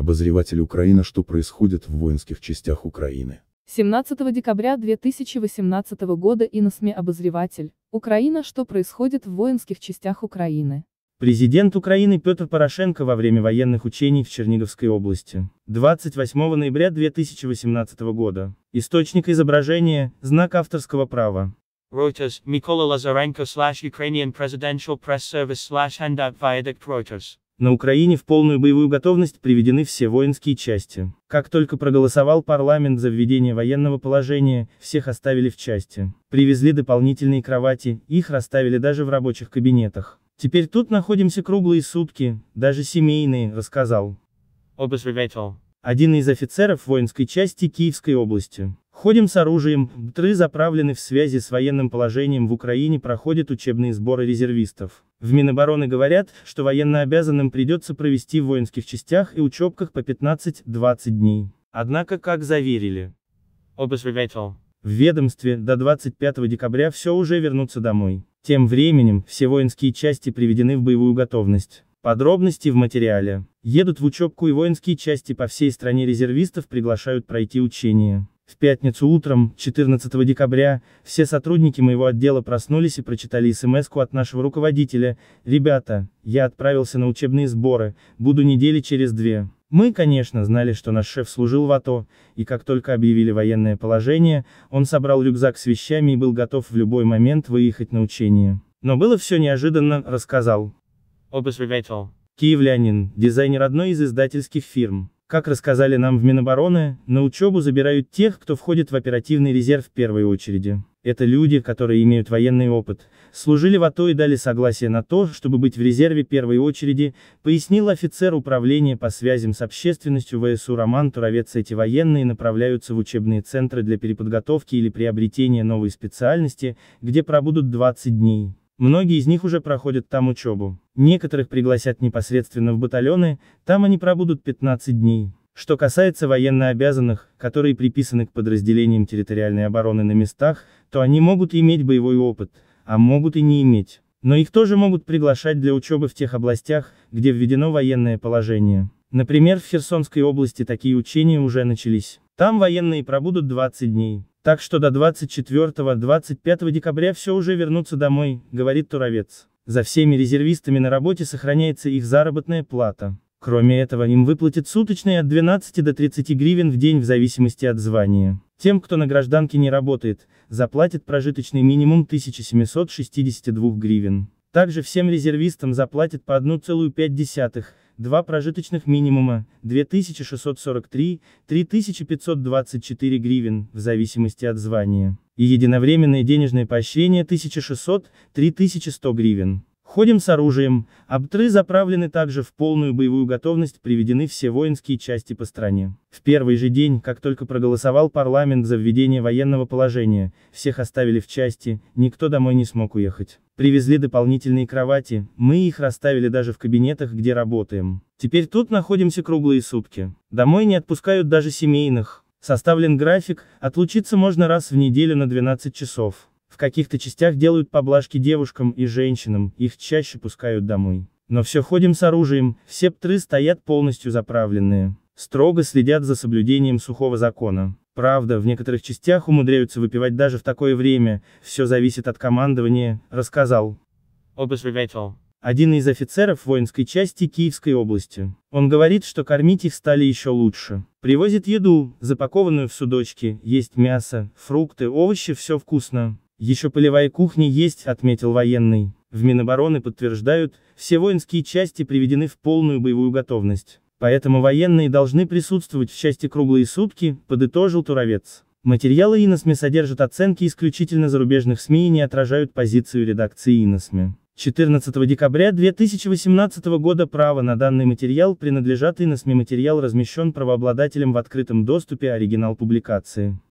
обозреватель Украина, что происходит в воинских частях Украины. 17 декабря 2018 года и на сми обозреватель «Украина. Что происходит в воинских частях Украины». Президент Украины Петр Порошенко во время военных учений в Черниговской области. 28 ноября 2018 года. Источник изображения, знак авторского права. Reuters, Микола Лазаренко slash Ukrainian Presidential Press Service slash handout viaduct Reuters. На Украине в полную боевую готовность приведены все воинские части. Как только проголосовал парламент за введение военного положения, всех оставили в части. Привезли дополнительные кровати, их расставили даже в рабочих кабинетах. Теперь тут находимся круглые сутки, даже семейные, рассказал. Один из офицеров воинской части Киевской области. Ходим с оружием, БТРы заправлены в связи с военным положением в Украине проходят учебные сборы резервистов. В Минобороны говорят, что военнообязанным придется провести в воинских частях и учебках по 15-20 дней. Однако, как заверили, в ведомстве до 25 декабря все уже вернутся домой. Тем временем, все воинские части приведены в боевую готовность. Подробности в материале. Едут в учебку и воинские части по всей стране резервистов приглашают пройти учения. В пятницу утром, 14 декабря, все сотрудники моего отдела проснулись и прочитали смс от нашего руководителя. «Ребята, я отправился на учебные сборы, буду недели через две». Мы, конечно, знали, что наш шеф служил в АТО, и как только объявили военное положение, он собрал рюкзак с вещами и был готов в любой момент выехать на учение. Но было все неожиданно, рассказал. Киевлянин, дизайнер одной из издательских фирм. Как рассказали нам в Минобороны, на учебу забирают тех, кто входит в оперативный резерв в первой очереди. Это люди, которые имеют военный опыт, служили в АТО и дали согласие на то, чтобы быть в резерве первой очереди, пояснил офицер управления по связям с общественностью ВСУ Роман Туровец. Эти военные направляются в учебные центры для переподготовки или приобретения новой специальности, где пробудут 20 дней. Многие из них уже проходят там учебу. Некоторых пригласят непосредственно в батальоны, там они пробудут 15 дней. Что касается военнообязанных, которые приписаны к подразделениям территориальной обороны на местах, то они могут иметь боевой опыт, а могут и не иметь. Но их тоже могут приглашать для учебы в тех областях, где введено военное положение. Например, в Херсонской области такие учения уже начались. Там военные пробудут 20 дней. Так что до 24-25 декабря все уже вернутся домой, говорит Туровец. За всеми резервистами на работе сохраняется их заработная плата. Кроме этого, им выплатят суточные от 12 до 30 гривен в день в зависимости от звания. Тем, кто на гражданке не работает, заплатят прожиточный минимум 1762 гривен. Также всем резервистам заплатят по 1,5 два прожиточных минимума, 2643, 3524 гривен, в зависимости от звания, и единовременное денежное поощрение 1600, 3100 гривен. Ходим с оружием, аб заправлены также в полную боевую готовность приведены все воинские части по стране. В первый же день, как только проголосовал парламент за введение военного положения, всех оставили в части, никто домой не смог уехать. Привезли дополнительные кровати, мы их расставили даже в кабинетах, где работаем. Теперь тут находимся круглые сутки. Домой не отпускают даже семейных. Составлен график, отлучиться можно раз в неделю на 12 часов каких-то частях делают поблажки девушкам и женщинам, их чаще пускают домой. Но все ходим с оружием, все птры стоят полностью заправленные. Строго следят за соблюдением сухого закона. Правда, в некоторых частях умудряются выпивать даже в такое время, все зависит от командования, рассказал. Обозреватель. Один из офицеров воинской части Киевской области. Он говорит, что кормить их стали еще лучше. Привозит еду, запакованную в судочки, есть мясо, фрукты, овощи, все вкусно. Еще полевая кухня есть, отметил военный. В Минобороны подтверждают, все воинские части приведены в полную боевую готовность. Поэтому военные должны присутствовать в части круглые сутки, подытожил Туровец. Материалы Иносме содержат оценки исключительно зарубежных СМИ и не отражают позицию редакции Иносме. 14 декабря 2018 года право на данный материал принадлежат Иносме материал размещен правообладателем в открытом доступе оригинал публикации.